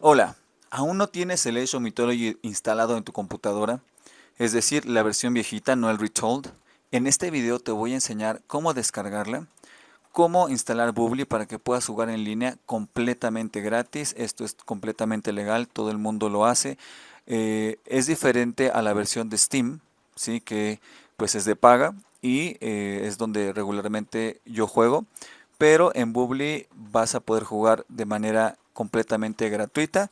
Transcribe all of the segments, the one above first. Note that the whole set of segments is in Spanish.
Hola, ¿aún no tienes el Edge instalado en tu computadora? Es decir, la versión viejita, no el retold. En este video te voy a enseñar cómo descargarla, cómo instalar Bubli para que puedas jugar en línea completamente gratis. Esto es completamente legal, todo el mundo lo hace. Eh, es diferente a la versión de Steam, ¿sí? que pues es de paga y eh, es donde regularmente yo juego. Pero en Bubli vas a poder jugar de manera completamente gratuita,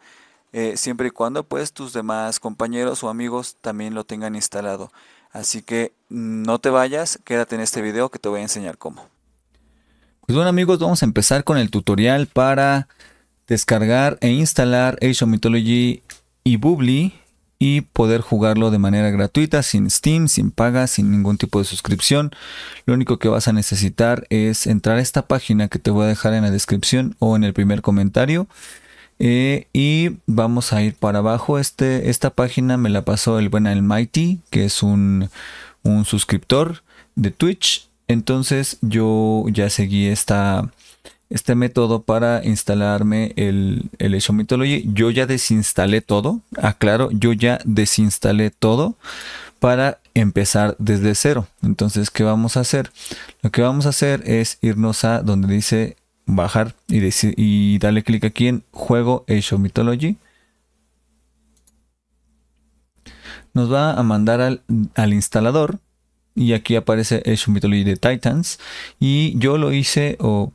eh, siempre y cuando pues tus demás compañeros o amigos también lo tengan instalado. Así que no te vayas, quédate en este video que te voy a enseñar cómo. Pues bueno amigos, vamos a empezar con el tutorial para descargar e instalar Age Mythology y Bubly y poder jugarlo de manera gratuita, sin Steam, sin paga, sin ningún tipo de suscripción. Lo único que vas a necesitar es entrar a esta página que te voy a dejar en la descripción o en el primer comentario. Eh, y vamos a ir para abajo. Este, esta página me la pasó el buen Almighty, que es un, un suscriptor de Twitch. Entonces yo ya seguí esta, este método para instalarme el, el Yo ya desinstalé todo, aclaro, ah, yo ya desinstalé todo para empezar desde cero. Entonces, ¿qué vamos a hacer? Lo que vamos a hacer es irnos a donde dice bajar y, y darle clic aquí en juego Age Mythology. Nos va a mandar al, instalador y aquí aparece Age Mythology de Titans y yo lo hice o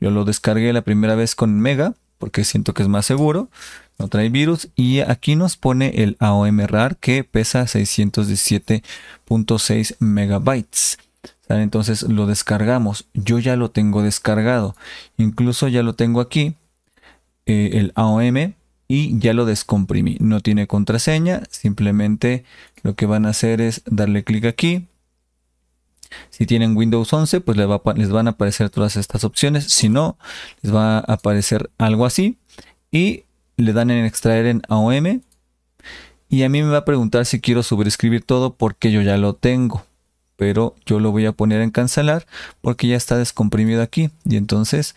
yo lo descargué la primera vez con Mega porque siento que es más seguro, no trae virus y aquí nos pone el AOM RAR que pesa 617.6 megabytes. Entonces lo descargamos, yo ya lo tengo descargado, incluso ya lo tengo aquí, eh, el AOM, y ya lo descomprimí. No tiene contraseña, simplemente lo que van a hacer es darle clic aquí, si tienen Windows 11, pues les, van a aparecer todas estas opciones. Si no, les va a aparecer algo así. Y le dan en extraer en AOM. Y a mí me va a preguntar si quiero subescribir todo porque yo ya lo tengo. Pero yo lo voy a poner en cancelar porque ya está descomprimido aquí. Y entonces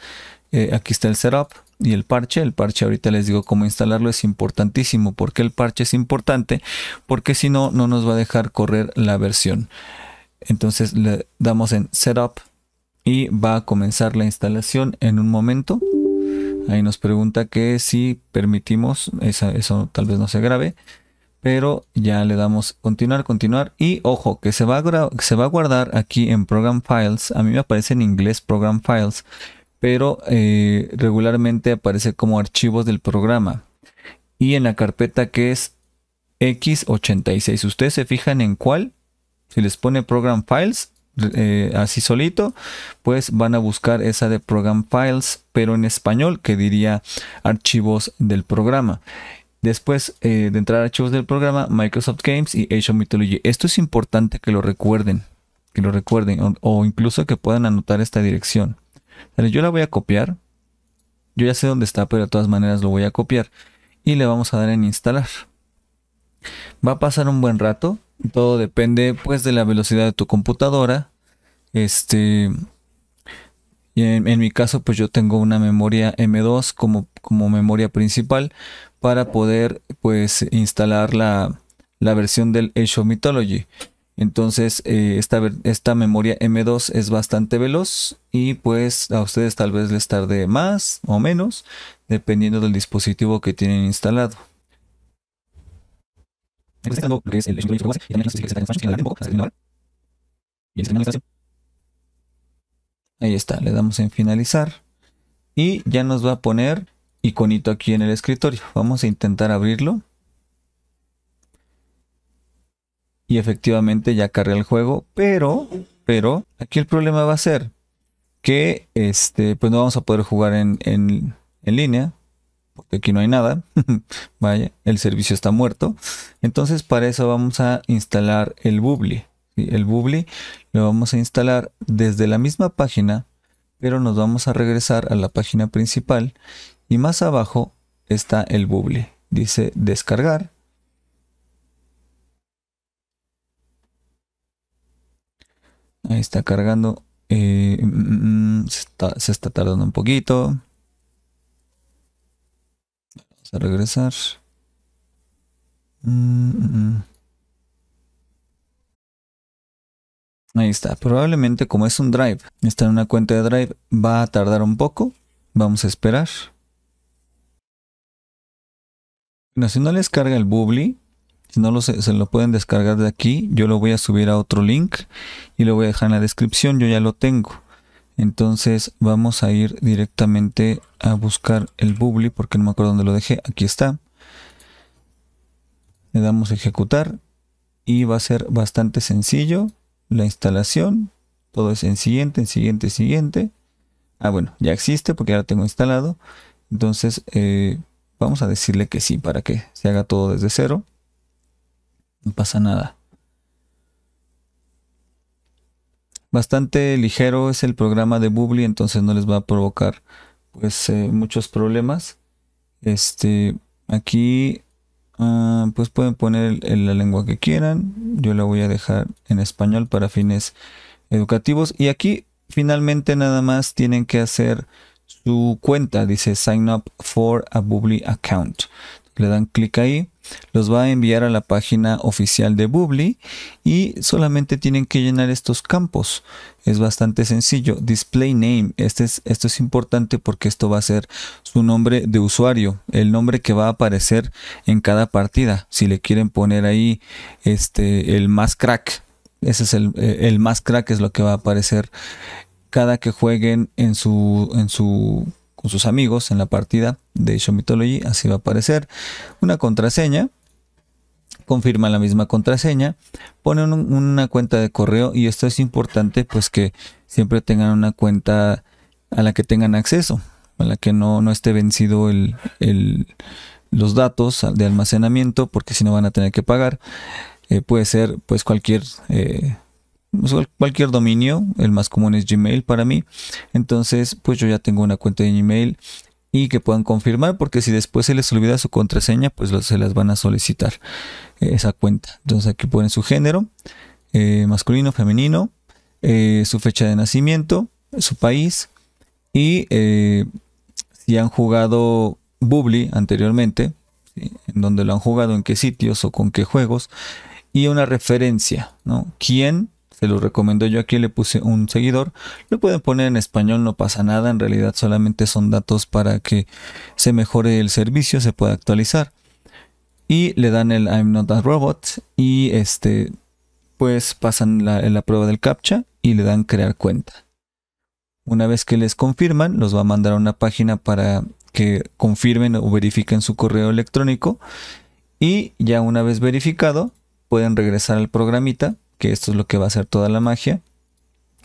eh, aquí está el setup y el parche. El parche ahorita les digo cómo instalarlo es importantísimo. porque el parche es importante? Porque si no, no nos va a dejar correr la versión. Entonces le damos en Setup y va a comenzar la instalación en un momento. Ahí nos pregunta que si permitimos, eso tal vez no se grabe, pero ya le damos continuar, continuar y ojo que se va, a se va a guardar aquí en Program Files, a mí me aparece en inglés Program Files, pero eh, regularmente aparece como archivos del programa y en la carpeta que es X86, ustedes se fijan en cuál, si les pone program files, eh, así solito, pues van a buscar esa de program files, pero en español, que diría archivos del programa. Después eh, de entrar a archivos del programa, Microsoft Games y Age Mythology. Esto es importante que lo recuerden, que lo recuerden, o, incluso que puedan anotar esta dirección. yo la voy a copiar. Yo ya sé dónde está, pero de todas maneras lo voy a copiar. Y le vamos a dar en instalar. Va a pasar un buen rato todo depende pues de la velocidad de tu computadora. Este en, en, mi caso pues yo tengo una memoria M2 como, como memoria principal para poder pues instalar la, versión del Azure Mythology. Entonces eh, esta, esta memoria M2 es bastante veloz y pues a ustedes tal vez les tarde más o menos dependiendo del dispositivo que tienen instalado. Ahí está, le damos en finalizar. Y ya nos va a poner iconito aquí en el escritorio. Vamos a intentar abrirlo. Y efectivamente ya carga el juego, pero, pero, aquí el problema va a ser que este, pues no vamos a poder jugar en, en, en línea porque aquí no hay nada, vaya, el servicio está muerto. Entonces para eso vamos a instalar el Bubli. El Bubli lo vamos a instalar desde la misma página, pero nos vamos a regresar a la página principal y más abajo está el Bubli. Dice descargar. Ahí está cargando. Eh, mm, mm, mm, se está tardando un poquito a regresar. Mm, mm, mm. Ahí está. Probablemente como es un drive, está en una cuenta de drive, va a tardar un poco. Vamos a esperar. si no les carga el bubbly, si no lo se, se, lo pueden descargar de aquí, yo lo voy a subir a otro link y lo voy a dejar en la descripción, yo ya lo tengo. Entonces vamos a ir directamente a buscar el bubli porque no me acuerdo dónde lo dejé. Aquí está. Le damos a ejecutar y va a ser bastante sencillo la instalación. Todo es en siguiente, en siguiente, siguiente. Ah, bueno, ya existe porque ya tengo instalado. Entonces eh, vamos a decirle que sí para que se haga todo desde cero. No pasa nada. bastante ligero es el programa de Bubli, entonces no les va a provocar pues eh, muchos problemas. Este, aquí ah, pues pueden poner la lengua que quieran. Yo la voy a dejar en español para fines educativos. Y aquí finalmente nada más tienen que hacer su cuenta. Dice sign up for a Bubli account. Le dan clic ahí los va a enviar a la página oficial de Bubli y solamente tienen que llenar estos campos. Es bastante sencillo. Display name. Este es, esto es importante porque esto va a ser su nombre de usuario, el nombre que va a aparecer en cada partida. Si le quieren poner ahí este, el más crack, ese es el, eh, más crack, es lo que va a aparecer cada que jueguen en su, en con sus amigos en la partida de Showmetology, así va a aparecer. Una contraseña, confirma la misma contraseña, pone una cuenta de correo y esto es importante pues que siempre tengan una cuenta a la que tengan acceso, a la que no, no esté vencido el, los datos de almacenamiento porque si no van a tener que pagar. Eh, puede ser pues cualquier... Eh, pues, cualquier dominio, el más común es Gmail para mí. Entonces, pues yo ya tengo una cuenta de Gmail y que puedan confirmar porque si después se les olvida su contraseña pues se las van a solicitar eh, esa cuenta entonces aquí ponen su género eh, masculino femenino eh, su fecha de nacimiento su país y si han jugado Bubli anteriormente en donde lo han jugado en qué sitios o con qué juegos y una referencia no quién se lo recomiendo yo aquí, le puse un seguidor. Lo pueden poner en español, no pasa nada. En realidad solamente son datos para que se mejore el servicio, se pueda actualizar. Y le dan el I'm not a robot. Y este, pues pasan la, la prueba del CAPTCHA y le dan crear cuenta. Una vez que les confirman, los va a mandar a una página para que confirmen o verifiquen su correo electrónico. Y ya una vez verificado, pueden regresar al programita que esto es lo que va a hacer toda la magia.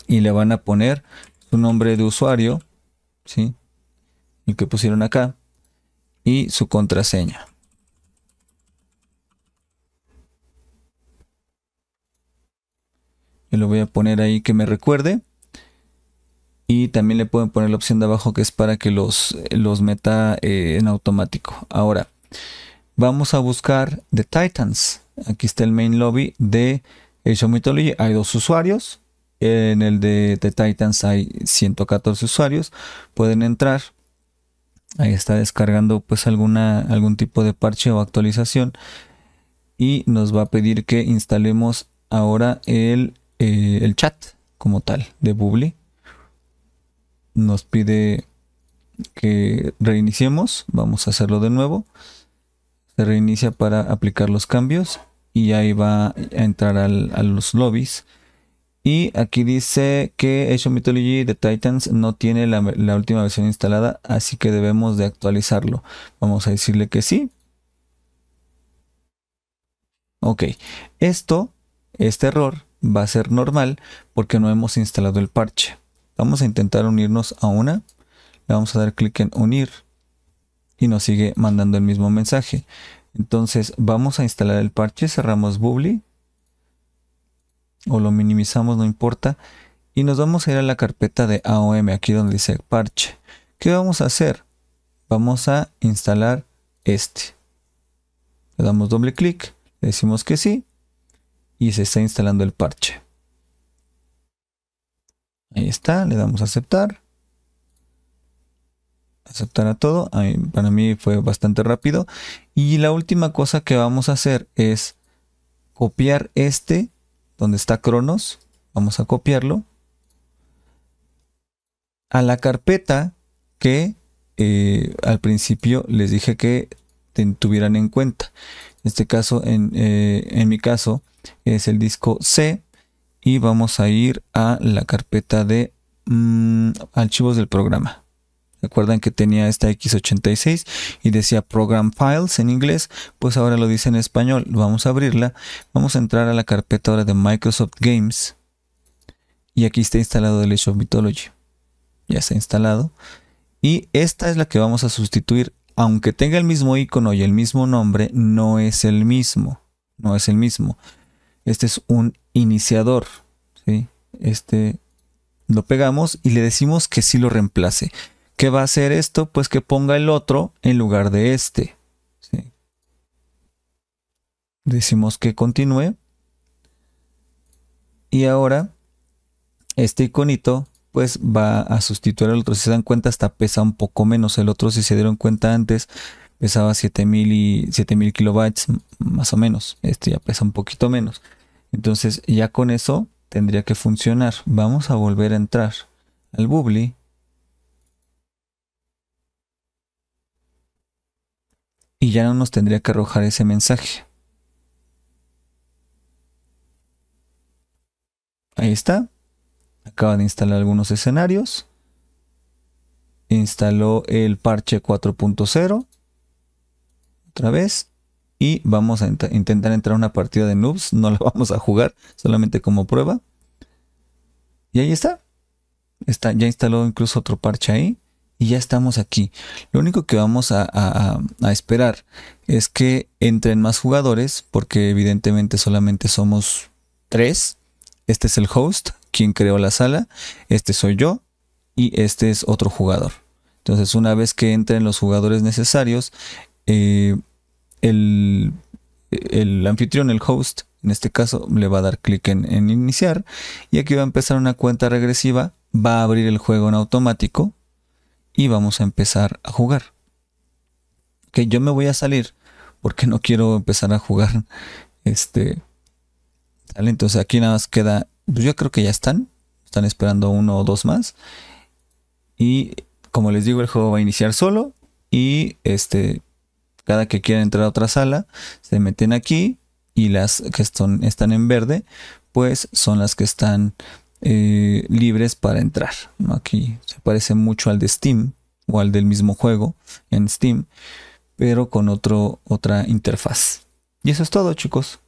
Y le van a poner su nombre de usuario, ¿sí? El que pusieron acá. Y su contraseña. Yo lo voy a poner ahí que me recuerde. Y también le pueden poner la opción de abajo que es para que los, los meta eh, en automático. Ahora, vamos a buscar The Titans. Aquí está el main lobby de Age Mythology hay dos usuarios. En el de, Titans hay 114 usuarios. Pueden entrar. Ahí está descargando pues algún tipo de parche o actualización. Y nos va a pedir que instalemos ahora el, eh, el chat como tal de Bubli. Nos pide que reiniciemos. Vamos a hacerlo de nuevo. Se reinicia para aplicar los cambios y ahí va a entrar al, a los lobbies. Y aquí dice que Age Mythology de Titans no tiene la, la, última versión instalada, así que debemos de actualizarlo. Vamos a decirle que sí. Ok, esto, este error va a ser normal porque no hemos instalado el parche. Vamos a intentar unirnos a una. Le vamos a dar clic en unir y nos sigue mandando el mismo mensaje. Entonces vamos a instalar el parche, cerramos Bubli o lo minimizamos, no importa. Y nos vamos a ir a la carpeta de AOM, aquí donde dice parche. ¿Qué vamos a hacer? Vamos a instalar este. Le damos doble clic, le decimos que sí y se está instalando el parche. Ahí está, le damos a aceptar aceptar a todo. para mí fue bastante rápido. Y la última cosa que vamos a hacer es copiar este, donde está Cronos. Vamos a copiarlo. A la carpeta que eh, al principio les dije que tuvieran en cuenta. En este caso, eh, en, mi caso, es el disco C. Y vamos a ir a la carpeta de mm, archivos del programa. Recuerdan que tenía esta X86 y decía Program Files en inglés, pues ahora lo dice en español. Vamos a abrirla, vamos a entrar a la carpeta de Microsoft Games y aquí está instalado el Age of Mythology. Ya está instalado. Y esta es la que vamos a sustituir. Aunque tenga el mismo icono y el mismo nombre, no es el mismo. No es el mismo. Este es un iniciador. ¿sí? Este lo pegamos y le decimos que sí lo reemplace. ¿Qué va a hacer esto? Pues que ponga el otro en lugar de este. Decimos que continúe. Y ahora, este iconito pues va a sustituir al otro. Si se dan cuenta, hasta pesa un poco menos. El otro, si se dieron cuenta antes, pesaba 7000 7000 kilobytes más o menos. Este ya pesa un poquito menos. Entonces ya con eso tendría que funcionar. Vamos a volver a entrar al Bubbly. y ya no nos tendría que arrojar ese mensaje. Ahí está. Acaba de instalar algunos escenarios. Instaló el parche 4.0. Otra vez. Y vamos a intentar entrar a una partida de noobs. No la vamos a jugar, solamente como prueba. Y ahí está. está. Ya instaló incluso otro parche ahí y ya estamos aquí. Lo único que vamos a, esperar es que entren más jugadores, porque evidentemente solamente somos tres. Este es el host, quien creó la sala, este soy yo y este es otro jugador. Entonces una vez que entren los jugadores necesarios, eh, el, anfitrión, el host, en este caso le va a dar clic en iniciar y aquí va a empezar una cuenta regresiva, va a abrir el juego en automático, y vamos a empezar a jugar. Que yo me voy a salir porque no quiero empezar a jugar. Este. ¿sale? Entonces aquí nada más queda. Pues yo creo que ya están. Están esperando uno o dos más. Y como les digo, el juego va a iniciar solo. Y este. Cada que quiera entrar a otra sala, se meten aquí. Y las que están, están en verde, pues son las que están eh, libres para entrar. Aquí se parece mucho al de Steam o al del mismo juego en Steam, pero con otro, otra interfaz. Y eso es todo chicos.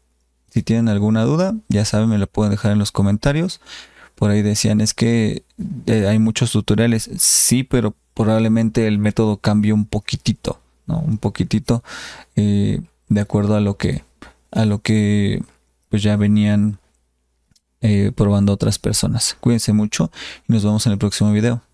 Si tienen alguna duda, ya saben, me la pueden dejar en los comentarios. Por ahí decían, es que eh, hay muchos tutoriales. Sí, pero probablemente el método cambie un poquitito, Un poquitito eh, de acuerdo a lo que, a lo que pues ya venían eh, probando otras personas. Cuídense mucho y nos vemos en el próximo video.